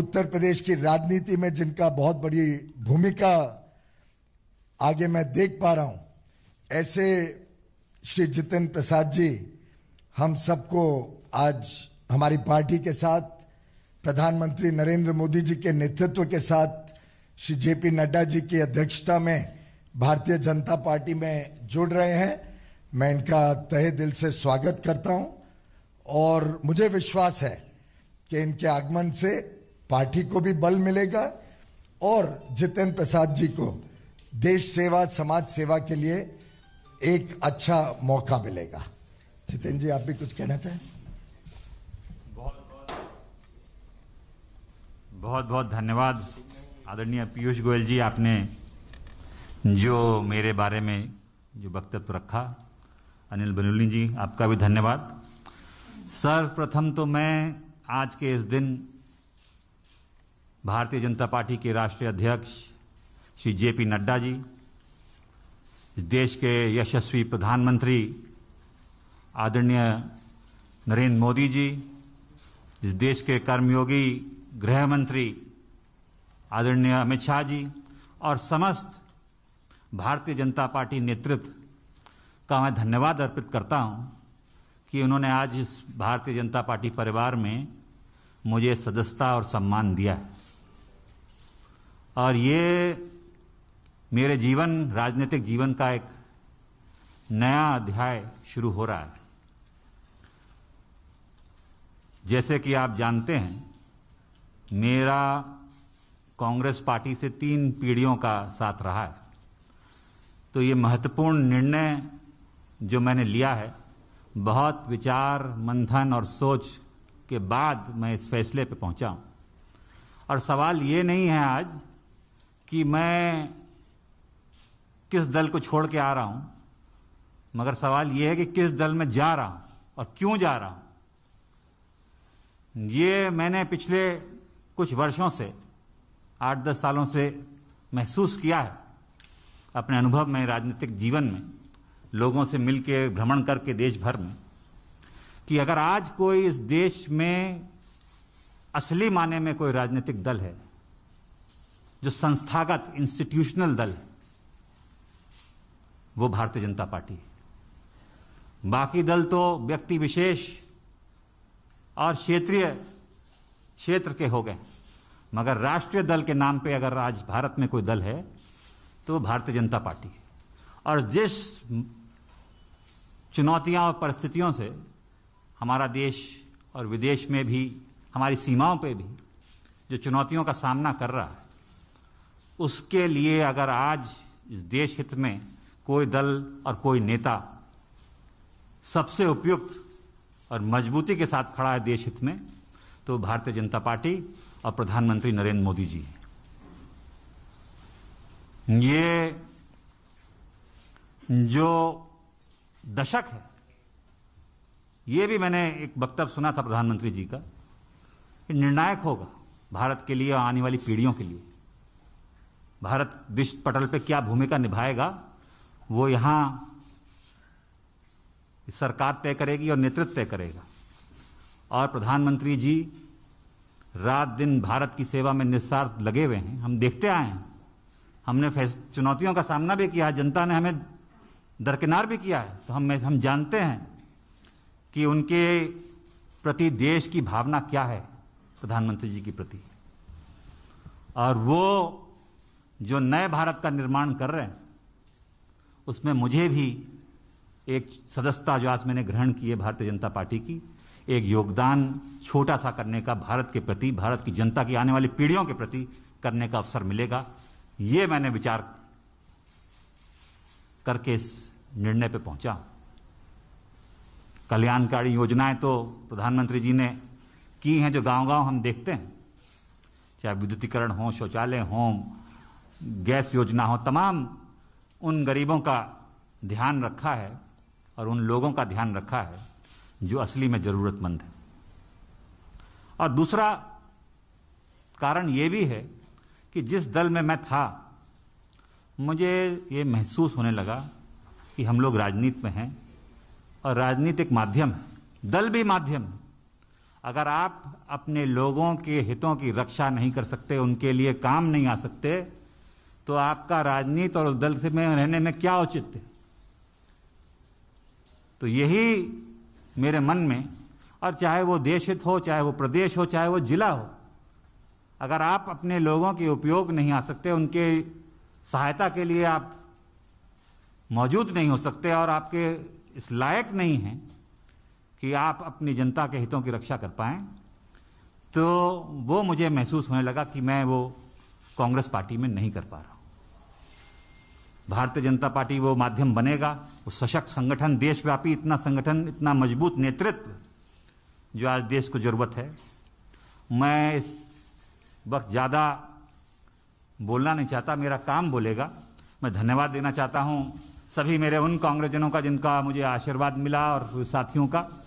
उत्तर प्रदेश की राजनीति में जिनका बहुत बड़ी भूमिका आगे मैं देख पा रहा हूं ऐसे श्री जितिन प्रसाद जी हम सबको आज हमारी पार्टी के साथ प्रधानमंत्री नरेंद्र मोदी जी के नेतृत्व के साथ श्री जे पी नड्डा जी की अध्यक्षता में भारतीय जनता पार्टी में जुड़ रहे हैं मैं इनका तहे दिल से स्वागत करता हूं और मुझे विश्वास है कि इनके आगमन से पार्टी को भी बल मिलेगा और जितेंद्र प्रसाद जी को देश सेवा समाज सेवा के लिए एक अच्छा मौका मिलेगा जितेंद्र जी आप भी कुछ कहना चाहें बहुत बहुत धन्यवाद आदरणीय पीयूष गोयल जी आपने जो मेरे बारे में जो वक्तव्य रखा अनिल बनुली जी आपका भी धन्यवाद सर्वप्रथम तो मैं आज के इस दिन भारतीय जनता पार्टी के राष्ट्रीय अध्यक्ष श्री जे पी नड्डा जी देश के यशस्वी प्रधानमंत्री आदरणीय नरेंद्र मोदी जी इस देश के कर्मयोगी गृह मंत्री आदरणीय अमित शाह जी और समस्त भारतीय जनता पार्टी नेतृत्व का मैं धन्यवाद अर्पित करता हूं कि उन्होंने आज इस भारतीय जनता पार्टी परिवार में मुझे सदस्यता और सम्मान दिया है और ये मेरे जीवन राजनीतिक जीवन का एक नया अध्याय शुरू हो रहा है जैसे कि आप जानते हैं मेरा कांग्रेस पार्टी से तीन पीढ़ियों का साथ रहा है तो ये महत्वपूर्ण निर्णय जो मैंने लिया है बहुत विचार मंथन और सोच के बाद मैं इस फैसले पे पहुंचा हूं और सवाल ये नहीं है आज कि मैं किस दल को छोड़ के आ रहा हूं मगर सवाल यह है कि किस दल में जा रहा हूं और क्यों जा रहा हूं ये मैंने पिछले कुछ वर्षों से आठ दस सालों से महसूस किया है अपने अनुभव में राजनीतिक जीवन में लोगों से मिलके भ्रमण करके देश भर में कि अगर आज कोई इस देश में असली माने में कोई राजनीतिक दल है जो संस्थागत इंस्टीट्यूशनल दल है वो भारतीय जनता पार्टी है बाकी दल तो व्यक्ति विशेष और क्षेत्रीय क्षेत्र के हो गए मगर राष्ट्रीय दल के नाम पे अगर आज भारत में कोई दल है तो वो भारतीय जनता पार्टी है और जिस चुनौतियां और परिस्थितियों से हमारा देश और विदेश में भी हमारी सीमाओं पे भी जो चुनौतियों का सामना कर रहा है उसके लिए अगर आज इस देश हित में कोई दल और कोई नेता सबसे उपयुक्त और मजबूती के साथ खड़ा है देश हित में तो भारतीय जनता पार्टी और प्रधानमंत्री नरेंद्र मोदी जी हैं ये जो दशक है ये भी मैंने एक वक्तव्य सुना था प्रधानमंत्री जी का निर्णायक होगा भारत के लिए और आने वाली पीढ़ियों के लिए भारत विश्व पटल पे क्या भूमिका निभाएगा वो यहाँ सरकार तय करेगी और नेतृत्व तय करेगा और प्रधानमंत्री जी रात दिन भारत की सेवा में निस्वार्थ लगे हुए हैं हम देखते आए हैं हमने चुनौतियों का सामना भी किया है जनता ने हमें दरकिनार भी किया है तो हम हम जानते हैं कि उनके प्रति देश की भावना क्या है प्रधानमंत्री जी के प्रति और वो जो नए भारत का निर्माण कर रहे हैं उसमें मुझे भी एक सदस्यता जो आज मैंने ग्रहण की है भारतीय जनता पार्टी की एक योगदान छोटा सा करने का भारत के प्रति भारत की जनता की आने वाली पीढ़ियों के प्रति करने का अवसर मिलेगा ये मैंने विचार करके इस निर्णय पे पहुंचा कल्याणकारी योजनाएं तो प्रधानमंत्री जी ने की हैं जो गांव गांव हम देखते हैं चाहे विद्युतीकरण हो शौचालय हों गैस योजना हो तमाम उन गरीबों का ध्यान रखा है और उन लोगों का ध्यान रखा है जो असली में ज़रूरतमंद है और दूसरा कारण ये भी है कि जिस दल में मैं था मुझे ये महसूस होने लगा कि हम लोग राजनीति में हैं और राजनीति एक माध्यम है दल भी माध्यम है अगर आप अपने लोगों के हितों की रक्षा नहीं कर सकते उनके लिए काम नहीं आ सकते तो आपका राजनीति और दल से में रहने में क्या औचित्य है तो यही मेरे मन में और चाहे वो हित हो चाहे वो प्रदेश हो चाहे वो जिला हो अगर आप अपने लोगों के उपयोग नहीं आ सकते उनके सहायता के लिए आप मौजूद नहीं हो सकते और आपके इस लायक नहीं हैं कि आप अपनी जनता के हितों की रक्षा कर पाएं तो वो मुझे महसूस होने लगा कि मैं वो कांग्रेस पार्टी में नहीं कर पा रहा भारतीय जनता पार्टी वो माध्यम बनेगा वो सशक्त संगठन देशव्यापी इतना संगठन इतना मजबूत नेतृत्व जो आज देश को जरूरत है मैं इस वक्त ज़्यादा बोलना नहीं चाहता मेरा काम बोलेगा मैं धन्यवाद देना चाहता हूँ सभी मेरे उन कांग्रेसजनों का जिनका मुझे आशीर्वाद मिला और साथियों का